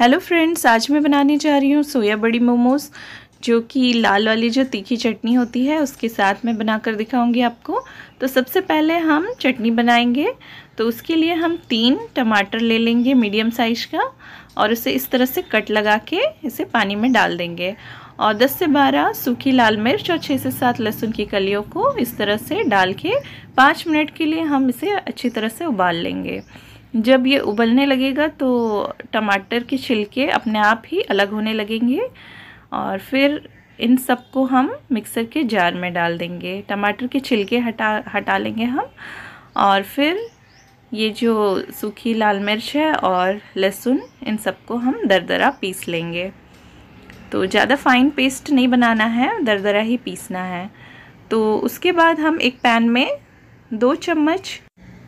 hello friends आज मैं बनाने जा रही हूँ सोया बड़ी मोमोज़ जो कि लाल वाली जो तीखी चटनी होती है उसके साथ मैं बनाकर दिखाऊंगी आपको तो सबसे पहले हम चटनी बनाएंगे तो उसके लिए हम तीन टमाटर ले लेंगे मीडियम साइज़ का और उसे इस तरह से कट लगा के इसे पानी में डाल देंगे और 10 से 12 सूखी लाल मिर्च और 6 से 7 लहसुन की कलियों को इस तरह से डाल के 5 मिनट के लिए हम इसे अच्छी तरह से उबाल लेंगे जब ये उबलने लगेगा तो टमाटर के छिलके अपने आप ही अलग होने लगेंगे और फिर इन सब को हम मिक्सर के जार में डाल देंगे टमाटर के छिलके हटा हटा लेंगे हम और फिर ये जो सूखी लाल मिर्च है और लहसुन इन सबको हम दरदरा पीस लेंगे तो ज़्यादा फाइन पेस्ट नहीं बनाना है दरदरा ही पीसना है तो उसके बाद हम एक पैन में दो चम्मच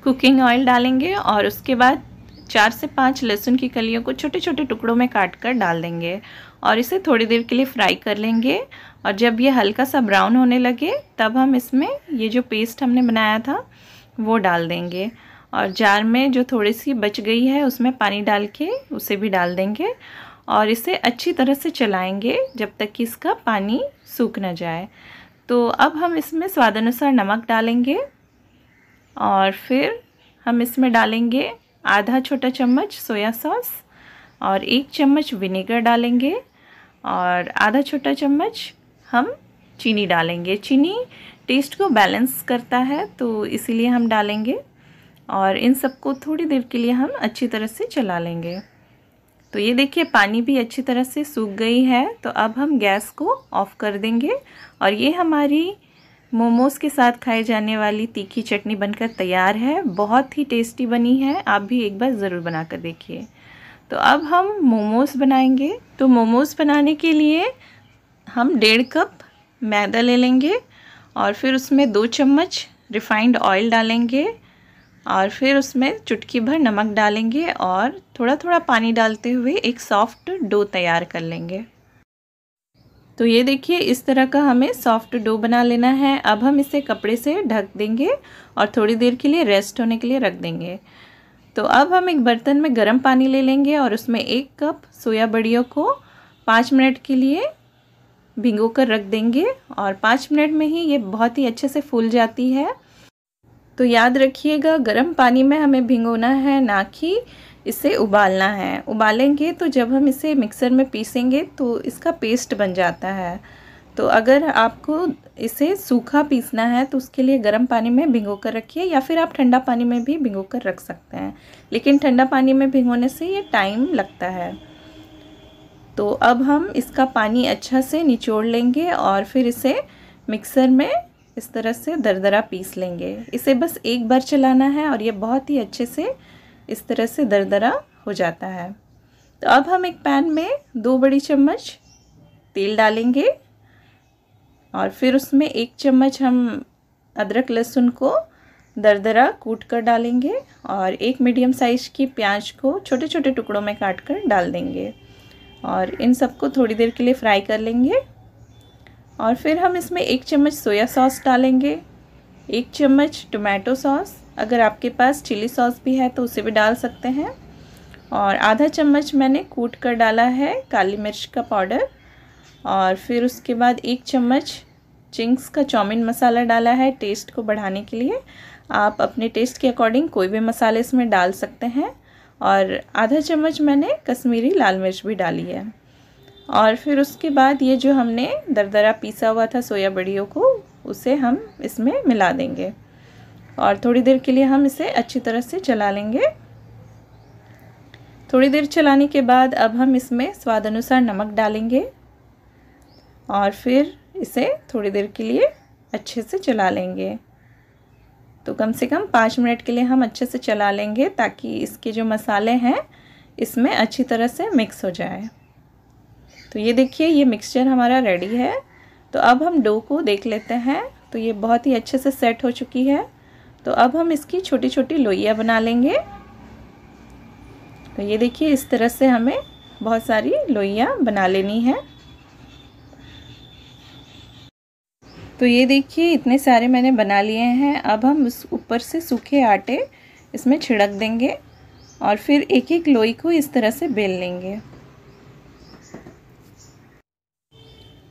कुकिंग ऑयल डालेंगे और उसके बाद चार से पाँच लहसुन की कलियों को छोटे छोटे टुकड़ों में काट कर डाल देंगे और इसे थोड़ी देर के लिए फ्राई कर लेंगे और जब ये हल्का सा ब्राउन होने लगे तब हम इसमें ये जो पेस्ट हमने बनाया था वो डाल देंगे और जार में जो थोड़ी सी बच गई है उसमें पानी डाल के उसे भी डाल देंगे और इसे अच्छी तरह से चलाएंगे जब तक कि इसका पानी सूख ना जाए तो अब हम इसमें अनुसार नमक डालेंगे और फिर हम इसमें डालेंगे आधा छोटा चम्मच सोया सॉस और एक चम्मच विनेगर डालेंगे और आधा छोटा चम्मच हम चीनी डालेंगे चीनी टेस्ट को बैलेंस करता है तो इसीलिए हम डालेंगे और इन सबको थोड़ी देर के लिए हम अच्छी तरह से चला लेंगे तो ये देखिए पानी भी अच्छी तरह से सूख गई है तो अब हम गैस को ऑफ़ कर देंगे और ये हमारी मोमोज़ के साथ खाई जाने वाली तीखी चटनी बनकर तैयार है बहुत ही टेस्टी बनी है आप भी एक बार ज़रूर बना कर देखिए तो अब हम मोमोज़ बनाएंगे तो मोमोज़ बनाने के लिए हम डेढ़ कप मैदा ले लेंगे और फिर उसमें दो चम्मच रिफाइंड ऑयल डालेंगे और फिर उसमें चुटकी भर नमक डालेंगे और थोड़ा थोड़ा पानी डालते हुए एक सॉफ्ट डो तैयार कर लेंगे तो ये देखिए इस तरह का हमें सॉफ्ट डो बना लेना है अब हम इसे कपड़े से ढक देंगे और थोड़ी देर के लिए रेस्ट होने के लिए रख देंगे तो अब हम एक बर्तन में गर्म पानी ले लेंगे और उसमें एक कप सोया बड़ियों को पाँच मिनट के लिए भिंगो कर रख देंगे और पाँच मिनट में ही ये बहुत ही अच्छे से फूल जाती है तो याद रखिएगा गर्म पानी में हमें भिंगोना है नाखी इसे उबालना है उबालेंगे तो जब हम इसे मिक्सर में पीसेंगे तो इसका पेस्ट बन जाता है तो अगर आपको इसे सूखा पीसना है तो उसके लिए गर्म पानी में भिगो कर रखिए या फिर आप ठंडा पानी में भी भिगो कर रख सकते हैं लेकिन ठंडा पानी में भिगोने से ये टाइम लगता है तो अब हम इसका पानी अच्छा से निचोड़ लेंगे और फिर इसे मिक्सर में इस तरह से दरदरा पीस लेंगे इसे बस एक बार चलाना है और ये बहुत ही अच्छे से इस तरह से दरदरा हो जाता है तो अब हम एक पैन में दो बड़ी चम्मच तेल डालेंगे और फिर उसमें एक चम्मच हम अदरक लहसुन को दरदरा कूट कर डालेंगे और एक मीडियम साइज़ की प्याज को छोटे छोटे टुकड़ों में काट कर डाल देंगे और इन सबको थोड़ी देर के लिए फ्राई कर लेंगे और फिर हम इसमें एक चम्मच सोया सॉस डालेंगे एक चम्मच टोमेटो सॉस अगर आपके पास चिली सॉस भी है तो उसे भी डाल सकते हैं और आधा चम्मच मैंने कूट कर डाला है काली मिर्च का पाउडर और फिर उसके बाद एक चम्मच चिंग्स का चौमिन मसाला डाला है टेस्ट को बढ़ाने के लिए आप अपने टेस्ट के अकॉर्डिंग कोई भी मसाले इसमें डाल सकते हैं और आधा चम्मच मैंने कश्मीरी लाल मिर्च भी डाली है और फिर उसके बाद ये जो हमने दरदरा पीसा हुआ था सोया बड़ियों को उसे हम इसमें मिला देंगे और थोड़ी देर के लिए हम इसे अच्छी तरह से चला लेंगे थोड़ी देर चलाने के बाद अब हम इसमें स्वाद अनुसार नमक डालेंगे और फिर इसे थोड़ी देर के लिए अच्छे से चला लेंगे तो कम से कम पाँच मिनट के लिए हम अच्छे से चला लेंगे ताकि इसके जो मसाले हैं इसमें अच्छी तरह से मिक्स हो जाए तो ये देखिए ये मिक्सचर हमारा रेडी है तो अब हम डो को देख लेते हैं तो ये बहुत ही अच्छे से सेट हो चुकी है तो अब हम इसकी छोटी छोटी लोइयाँ बना लेंगे तो ये देखिए इस तरह से हमें बहुत सारी लोइयाँ बना लेनी है तो ये देखिए इतने सारे मैंने बना लिए हैं अब हम उस ऊपर से सूखे आटे इसमें छिड़क देंगे और फिर एक एक लोई को इस तरह से बेल लेंगे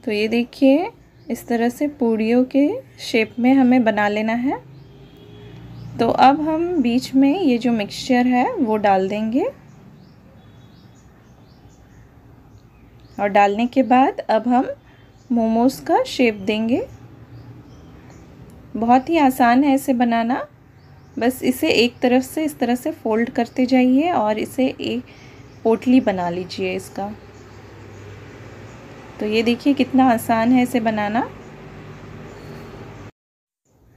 तो ये देखिए इस तरह से पूड़ियों के शेप में हमें बना लेना है तो अब हम बीच में ये जो मिक्सचर है वो डाल देंगे और डालने के बाद अब हम मोमोज का शेप देंगे बहुत ही आसान है इसे बनाना बस इसे एक तरफ से इस तरह से फोल्ड करते जाइए और इसे एक पोटली बना लीजिए इसका तो ये देखिए कितना आसान है इसे बनाना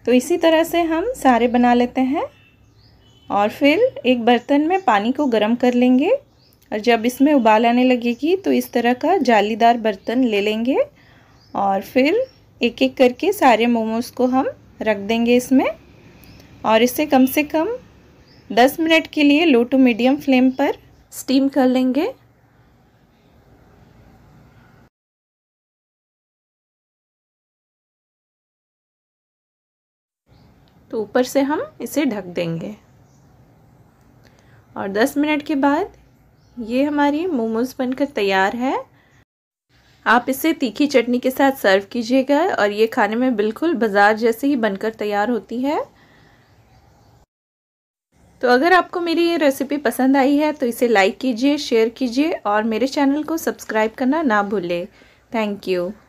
तो इसी तरह से हम सारे बना लेते हैं और फिर एक बर्तन में पानी को गर्म कर लेंगे और जब इसमें उबाल आने लगेगी तो इस तरह का जालीदार बर्तन ले लेंगे और फिर एक एक करके सारे मोमोज़ को हम रख देंगे इसमें और इसे कम से कम 10 मिनट के लिए लो टू मीडियम फ्लेम पर स्टीम कर लेंगे तो ऊपर से हम इसे ढक देंगे और 10 मिनट के बाद ये हमारी मोमोज़ बनकर तैयार है आप इसे तीखी चटनी के साथ सर्व कीजिएगा और ये खाने में बिल्कुल बाज़ार जैसे ही बनकर तैयार होती है तो अगर आपको मेरी ये रेसिपी पसंद आई है तो इसे लाइक कीजिए शेयर कीजिए और मेरे चैनल को सब्सक्राइब करना ना भूलें थैंक यू